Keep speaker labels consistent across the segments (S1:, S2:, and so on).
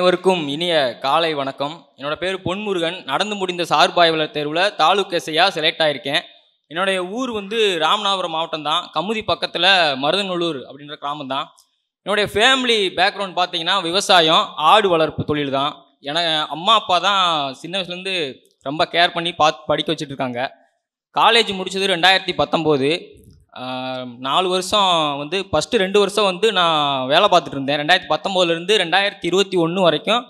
S1: அனைவருக்கும் இனிய காலை வணக்கம் என்னோட பேர் பொன்முருகன் நடந்து முடிந்த சார்பாய்வலர் தேர்வில் தாலுக் எஸ்ஐயாக செலக்ட் ஆகியிருக்கேன் என்னுடைய ஊர் வந்து ராமநாதபுரம் மாவட்டம் தான் கமுதி பக்கத்தில் மருதநல்லூர் அப்படின்ற கிராமம் தான் என்னுடைய ஃபேமிலி பேக்ரவுண்ட் பார்த்தீங்கன்னா விவசாயம் ஆடு வளர்ப்பு தொழில் தான் எனக்கு அம்மா அப்பா தான் சின்ன வயசுலேருந்து ரொம்ப கேர் பண்ணி பார்த்து படிக்க வச்சுட்ருக்காங்க காலேஜ் முடித்தது ரெண்டாயிரத்தி பத்தொம்போது நாலு வருஷம் வந்து ஃபஸ்ட்டு ரெண்டு வருஷம் வந்து நான் வேலை பார்த்துட்டு இருந்தேன் ரெண்டாயிரத்தி பத்தொம்போதுலேருந்து ரெண்டாயிரத்தி இருபத்தி ஒன்று வரைக்கும்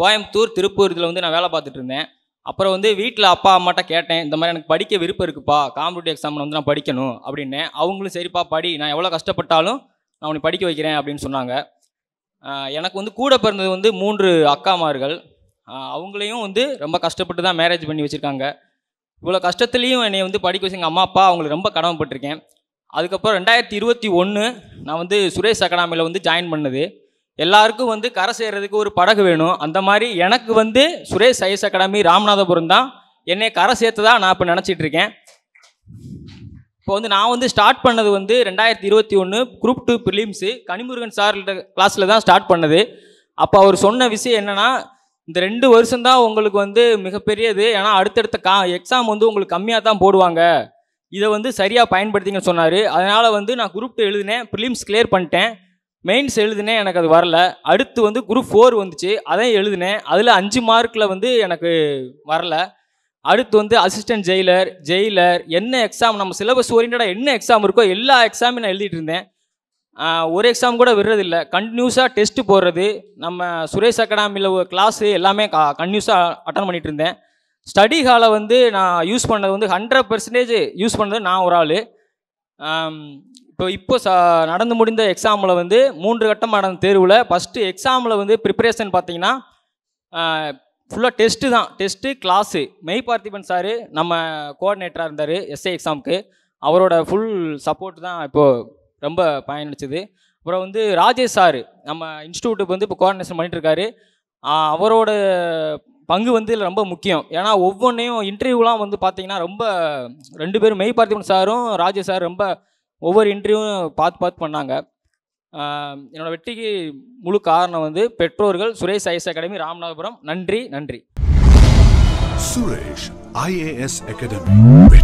S1: கோயம்புத்தூர் திருப்பூர் இதில் வந்து நான் வேலை பார்த்துட்டு இருந்தேன் அப்புறம் வந்து வீட்டில் அப்பா அம்மாட்ட கேட்டேன் இந்த மாதிரி எனக்கு படிக்க விருப்பம் இருக்குப்பா காம்படிட்டிவ் எக்ஸாம் வந்து நான் படிக்கணும் அப்படின்னேன் அவங்களும் சரிப்பா படி நான் எவ்வளோ கஷ்டப்பட்டாலும் நான் உனக்கு படிக்க வைக்கிறேன் அப்படின்னு சொன்னாங்க எனக்கு வந்து கூட பிறந்தது வந்து மூன்று அக்காமார்கள் அவங்களையும் வந்து ரொம்ப கஷ்டப்பட்டு தான் மேரேஜ் பண்ணி வச்சுருக்காங்க இவ்வளோ கஷ்டத்துலேயும் என்னை வந்து படிக்க வச்சு எங்கள் அம்மா அப்பா அவங்களுக்கு ரொம்ப கடமைப்பட்டிருக்கேன் அதுக்கப்புறம் ரெண்டாயிரத்தி இருபத்தி ஒன்று நான் வந்து சுரேஷ் அகாடமியில் வந்து ஜாயின் பண்ணது எல்லாருக்கும் வந்து கரை செய்கிறதுக்கு ஒரு படகு வேணும் அந்த மாதிரி எனக்கு வந்து சுரேஷ் ஐஎஸ் அகாடமி ராமநாதபுரம் தான் என்னை கரை சேர்த்து தான் நான் இப்போ நினச்சிட்டு இருக்கேன் இப்போ வந்து நான் வந்து ஸ்டார்ட் பண்ணது வந்து ரெண்டாயிரத்தி இருபத்தி ஒன்று group two prelims Kanimurugan sir கிளாஸில் தான் ஸ்டார்ட் பண்ணது அப்போ அவர் சொன்ன விஷயம் என்னென்னா இந்த ரெண்டு வருஷம் தான் உங்களுக்கு வந்து மிகப்பெரியது ஏன்னா அடுத்தடுத்த கா எக்ஸாம் வந்து உங்களுக்கு கம்மியாக தான் போடுவாங்க இதை வந்து சரியாக பயன்படுத்திங்கன்னு சொன்னார் அதனால் வந்து நான் குரூப் டூ எழுதினேன் ப்ரிலிம்ஸ் கிளியர் பண்ணிட்டேன் மெயின்ஸ் எழுதினேன் எனக்கு அது வரல அடுத்து வந்து குரூப் ஃபோர் வந்துச்சு அதையும் எழுதினேன் அதில் அஞ்சு மார்க்கில் வந்து எனக்கு வரல அடுத்து வந்து அசிஸ்டன்ட் ஜெயிலர் ஜெயிலர் என்ன எக்ஸாம் நம்ம சிலபஸ் ஓரியன்டாக என்ன எக்ஸாம் இருக்கோ எல்லா எக்ஸாமையும் நான் எழுதிட்டு இருந்தேன் ஒரு எக்ஸாம் கூட விடுறதில்ல கண்டினியூஸாக டெஸ்ட்டு போடுறது நம்ம சுரேஷ் அகாடமியில் ஒரு கிளாஸு எல்லாமே கா கண்டினியூஸாக அட்டன் பண்ணிகிட்டு இருந்தேன் ஸ்டடி ஹாலை வந்து நான் யூஸ் பண்ணது வந்து ஹண்ட்ரட் பர்சன்டேஜ் யூஸ் பண்ணது நான் ஒரு ஆள் இப்போ இப்போ ச நடந்து முடிந்த எக்ஸாமில் வந்து மூன்று கட்டம் நடந்த தேர்வில் ஃபஸ்ட்டு எக்ஸாமில் வந்து ப்ரிப்பரேஷன் பார்த்தீங்கன்னா ஃபுல்லாக டெஸ்ட்டு தான் டெஸ்ட்டு கிளாஸு மெய் பார்த்திபன் சாரு நம்ம கோஆர்டினேட்டராக இருந்தார் எஸ்ஏ எக்ஸாமுக்கு அவரோட ஃபுல் சப்போர்ட் தான் இப்போது ரொம்ப பயனளிச்சது அப்புறம் வந்து ராஜேஷ் சார் நம்ம இன்ஸ்டியூட்டுக்கு வந்து இப்போ கோஆர்டினேஷன் பண்ணிட்டுருக்காரு அவரோட பங்கு வந்து இதில் ரொம்ப முக்கியம் ஏன்னா ஒவ்வொன்றையும் இன்டர்வியூலாம் வந்து பார்த்தீங்கன்னா ரொம்ப ரெண்டு பேரும் மெய் பார்த்திபன் சாரும் ராஜேஷ் சார் ரொம்ப ஒவ்வொரு இன்டர்வியூவும் பார்த்து பார்த்து பண்ணாங்க என்னோடய வெற்றிக்கு முழு காரணம் வந்து பெற்றோர்கள் சுரேஷ் ஐஎஸ் அகாடமி ராமநாதபுரம் நன்றி நன்றி சுரேஷ் ஐஏஎஸ் அகாடமி